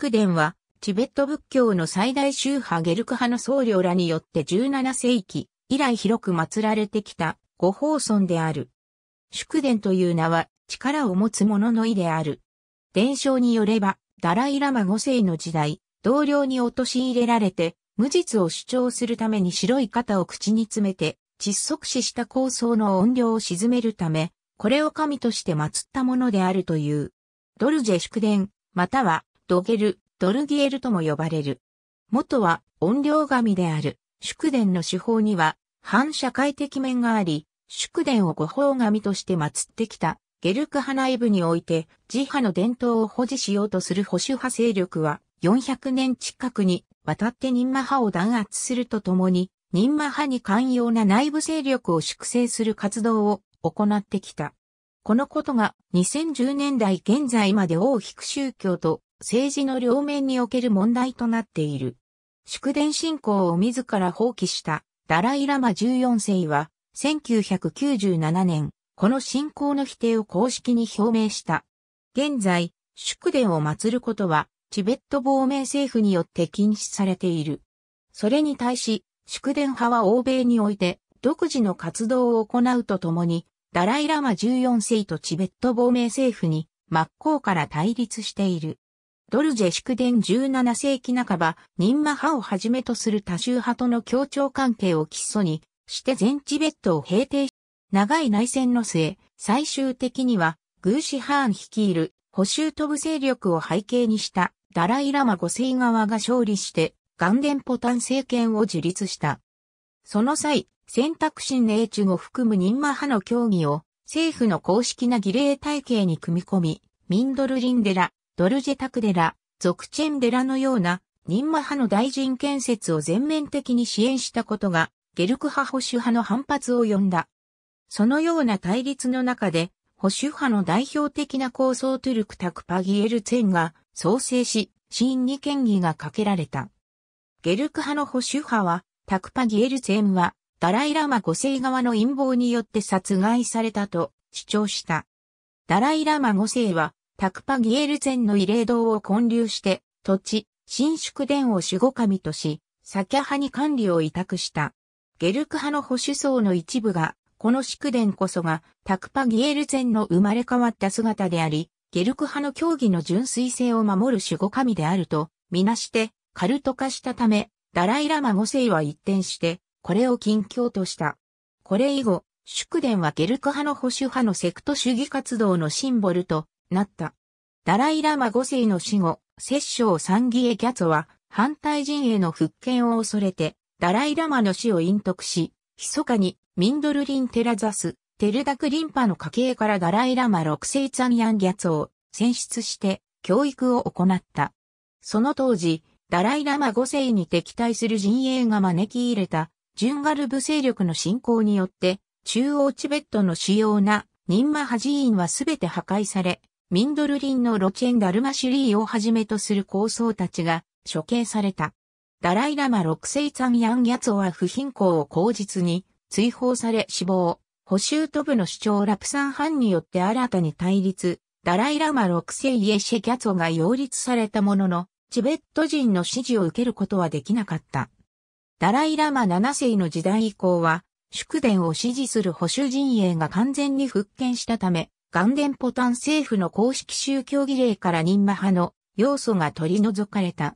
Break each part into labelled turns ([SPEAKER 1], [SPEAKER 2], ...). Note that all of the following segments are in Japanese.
[SPEAKER 1] 筑伝は、チベット仏教の最大宗派ゲルク派の僧侶らによって17世紀以来広く祀られてきた五法尊である。祝伝という名は力を持つ者の意である。伝承によれば、ダライラマ5世の時代、同僚に陥れられて、無実を主張するために白い肩を口に詰めて、窒息死した構想の怨霊を沈めるため、これを神として祀ったものであるという。ドルジェ祝伝、またはドゲル、ドルギエルとも呼ばれる。元は音量神である、祝殿の手法には反社会的面があり、祝殿を御法神として祀ってきた、ゲルク派内部において、自派の伝統を保持しようとする保守派勢力は、400年近くにわたって任マ派を弾圧するとともに、任マ派に寛容な内部勢力を粛清する活動を行ってきた。このことが2010年代現在まで大引く宗教と政治の両面における問題となっている。祝電信仰を自ら放棄したダライラマ14世は1997年、この信仰の否定を公式に表明した。現在、祝電を祀ることはチベット亡命政府によって禁止されている。それに対し、祝電派は欧米において独自の活動を行うとともに、ダライラマ14世とチベット亡命政府に真っ向から対立している。ドルジェ祝伝17世紀半ば、任魔派をはじめとする多州派との協調関係を基礎にして全チベットを平定し、長い内戦の末、最終的には、グーシハーン率いる補修飛ぶ勢力を背景にしたダライラマ5世側が勝利して、ガンデンポタン政権を樹立した。その際、選択肢英中を含む任魔派の協議を政府の公式な儀礼体系に組み込み、ミンドルリンデラ、ドルジェタクデラ、俗チェンデラのような、任マ派の大臣建設を全面的に支援したことが、ゲルク派保守派の反発を呼んだ。そのような対立の中で、保守派の代表的な構想トゥルクタクパギエルツェンが創生し、死因に権威がかけられた。ゲルク派の保守派は、タクパギエルツェンは、ダライラマ5世側の陰謀によって殺害されたと主張した。ダライラマ5世は、タクパギエルゼンの慰霊堂を建立して、土地、新宿殿を守護神とし、サキャ派に管理を委託した。ゲルク派の保守層の一部が、この祝殿こそが、タクパギエルゼンの生まれ変わった姿であり、ゲルク派の教義の純粋性を守る守護神であると、みなして、カルト化したため、ダライラマ五世は一転して、これを近況とした。これ以後、宿殿はゲルク派の保守派のセクト主義活動のシンボルとなった。ダライラマ5世の死後、摂政三義へ。エ・ギャツは反対陣営の復権を恐れて、ダライラマの死を隠匿し、密かにミンドルリン・テラザス、テルダク・リンパの家系からダライラマ6世ツァンヤン・ギャツを選出して教育を行った。その当時、ダライラマ5世に敵対する陣営が招き入れた、ジュンガルブ勢力の侵攻によって、中央チベットの主要なニンマハ寺院はすべて破壊され、ミンドルリンのロチェン・ダルマシュリーをはじめとする構想たちが処刑された。ダライラマ六世ンヤンギャツオは不貧困を口実に追放され死亡。補修都部の主張ラプサンハンによって新たに対立。ダライラマ六世イエシェギャツオが擁立されたものの、チベット人の支持を受けることはできなかった。ダライラマ七世の時代以降は、祝電を支持する保守陣営が完全に復権したため、ガンデンポタン政府の公式宗教儀礼から任魔派の要素が取り除かれた。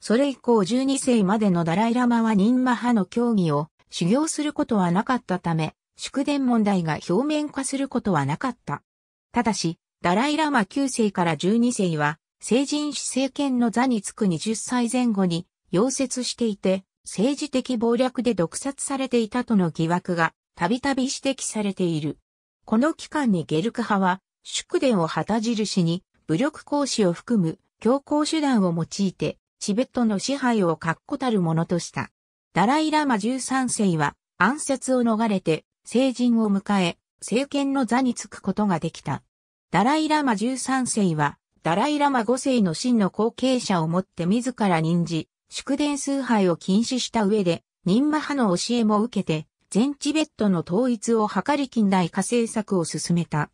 [SPEAKER 1] それ以降12世までのダライラマは任魔派の教義を修行することはなかったため、祝電問題が表面化することはなかった。ただし、ダライラマ9世から12世は、成人主政権の座につく20歳前後に、溶接していて、政治的暴略で毒殺されていたとの疑惑が、たびたび指摘されている。この期間にゲルク派は、祝電を旗印に、武力行使を含む強硬手段を用いて、チベットの支配を確固たるものとした。ダライ・ラマ13世は暗殺を逃れて成人を迎え、政権の座につくことができた。ダライ・ラマ13世は、ダライ・ラマ5世の真の後継者をもって自ら任じ、祝電崇拝を禁止した上で、任マ派の教えも受けて、全チベットの統一を図り近代化政策を進めた。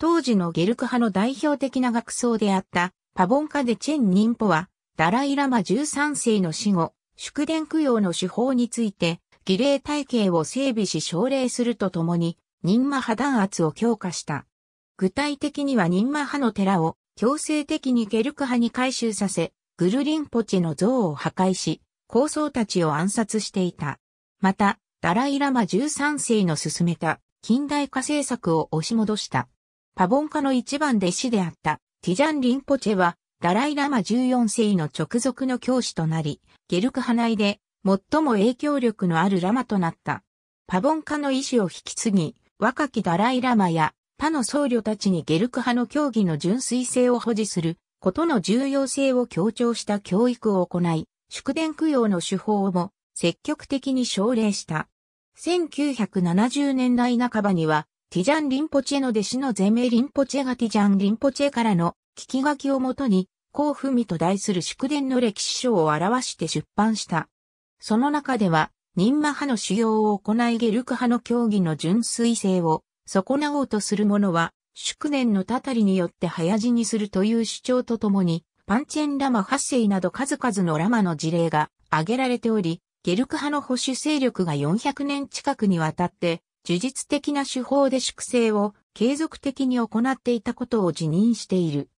[SPEAKER 1] 当時のゲルク派の代表的な学僧であったパボンカデ・チェン・ニンポは、ダライ・ラマ13世の死後、祝電供養の手法について、儀礼体系を整備し奨励するとともに、任魔派弾圧を強化した。具体的には任魔派の寺を強制的にゲルク派に改修させ、グルリンポチの像を破壊し、高僧たちを暗殺していた。また、ダライ・ラマ13世の進めた近代化政策を押し戻した。パボンカの一番弟子であったティジャン・リンポチェはダライ・ラマ14世の直属の教師となり、ゲルク派内で最も影響力のあるラマとなった。パボンカの意志を引き継ぎ、若きダライ・ラマや他の僧侶たちにゲルク派の教義の純粋性を保持することの重要性を強調した教育を行い、祝電供養の手法も積極的に奨励した。1970年代半ばには、ティジャン・リンポチェの弟子のゼメリンポチェがティジャン・リンポチェからの聞き書きをもとに、フ文と題する祝伝の歴史書を表して出版した。その中では、任魔派の修行を行いゲルク派の教義の純粋性を損なおうとする者は、祝年のたたりによって早死にするという主張とともに、パンチェンラマ8世など数々のラマの事例が挙げられており、ゲルク派の保守勢力が400年近くにわたって、呪術的な手法で粛清を継続的に行っていたことを辞任している。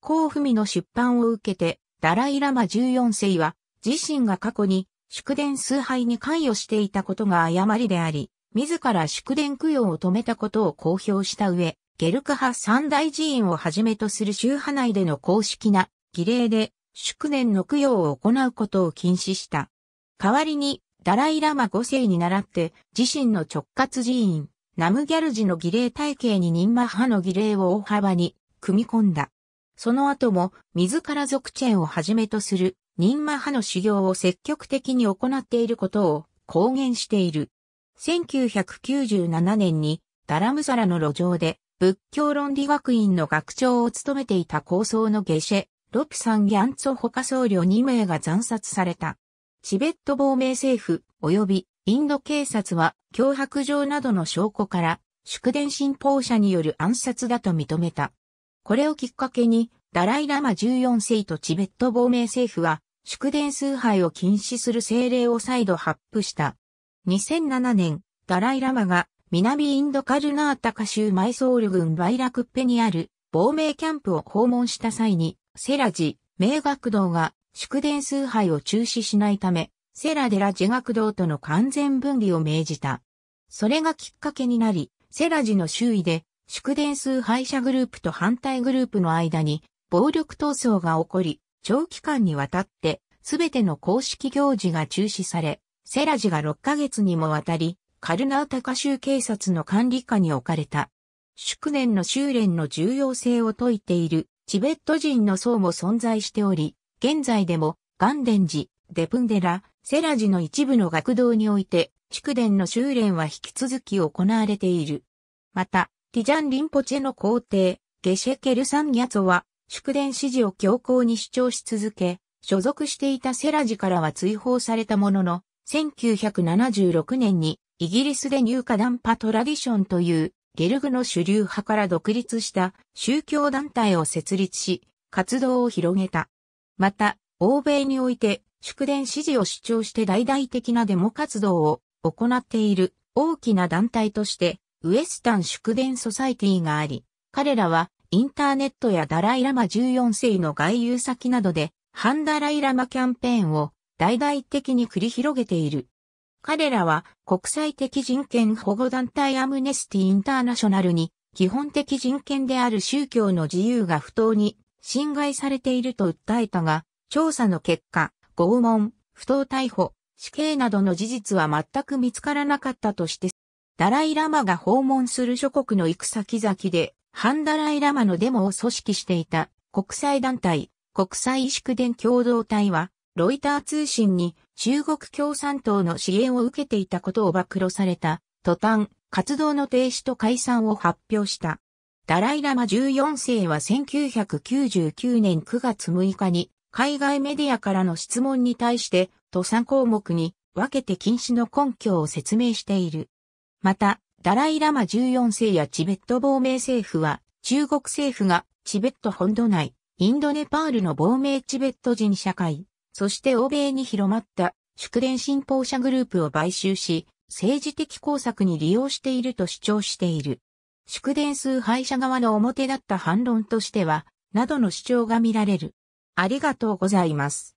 [SPEAKER 1] 孔文の出版を受けて、ダライラマ14世は、自身が過去に祝電崇拝に関与していたことが誤りであり、自ら祝電供養を止めたことを公表した上、ゲルク派三大寺院をはじめとする宗派内での公式な儀礼で祝年の供養を行うことを禁止した。代わりに、ダライラマ5世に倣って、自身の直轄寺院、ナムギャルジの儀礼体系に任魔派の儀礼を大幅に組み込んだ。その後も、自ら族チェーンをはじめとする、任魔派の修行を積極的に行っていることを公言している。1997年に、ダラムサラの路上で、仏教論理学院の学長を務めていた高僧の下シェ、ロプサン・ギャンツォ他僧侶2名が残殺された。チベット亡命政府及びインド警察は脅迫状などの証拠から祝電信奉者による暗殺だと認めた。これをきっかけにダライラマ14世とチベット亡命政府は祝電崇拝を禁止する政令を再度発布した。2007年、ダライラマが南インドカルナータカ州マイソール郡バイラクッペにある亡命キャンプを訪問した際に、セラジ、名学堂が祝電崇拝を中止しないため、セラ・デラ・ジェ学堂との完全分離を命じた。それがきっかけになり、セラジの周囲で、祝電崇拝者グループと反対グループの間に、暴力闘争が起こり、長期間にわたって、すべての公式行事が中止され、セラジが6ヶ月にもわたり、カルナウタカ州警察の管理下に置かれた。祝年の修練の重要性を説いているチベット人の層も存在しており、現在でも、デ殿寺、デプンデラ、セラ寺の一部の学堂において、祝殿の修練は引き続き行われている。また、ティジャン・リンポチェの皇帝、ゲシェケル・サン・ギャツォは、祝殿支持を強硬に主張し続け、所属していたセラ寺からは追放されたものの、1976年にイギリスで入荷団パトラディションというゲルグの主流派から独立した宗教団体を設立し、活動を広げた。また、欧米において、祝電支持を主張して大々的なデモ活動を行っている大きな団体として、ウエスタン祝電ソサイティがあり、彼らはインターネットやダライラマ14世の外遊先などで、ハンダライラマキャンペーンを大々的に繰り広げている。彼らは国際的人権保護団体アムネスティ・インターナショナルに基本的人権である宗教の自由が不当に侵害されていると訴えたが、調査の結果、拷問、不当逮捕、死刑などの事実は全く見つからなかったとして、ダライラマが訪問する諸国の行く先々で、ハンダライラマのデモを組織していた国際団体、国際祝電共同体は、ロイター通信に中国共産党の支援を受けていたことを暴露された、途端、活動の停止と解散を発表した。ダライラマ14世は1999年9月6日に海外メディアからの質問に対してと3項目に分けて禁止の根拠を説明している。また、ダライラマ14世やチベット亡命政府は中国政府がチベット本土内、インドネパールの亡命チベット人社会、そして欧米に広まった祝電信奉者グループを買収し、政治的工作に利用していると主張している。祝電数拝者側の表だった反論としては、などの主張が見られる。ありがとうございます。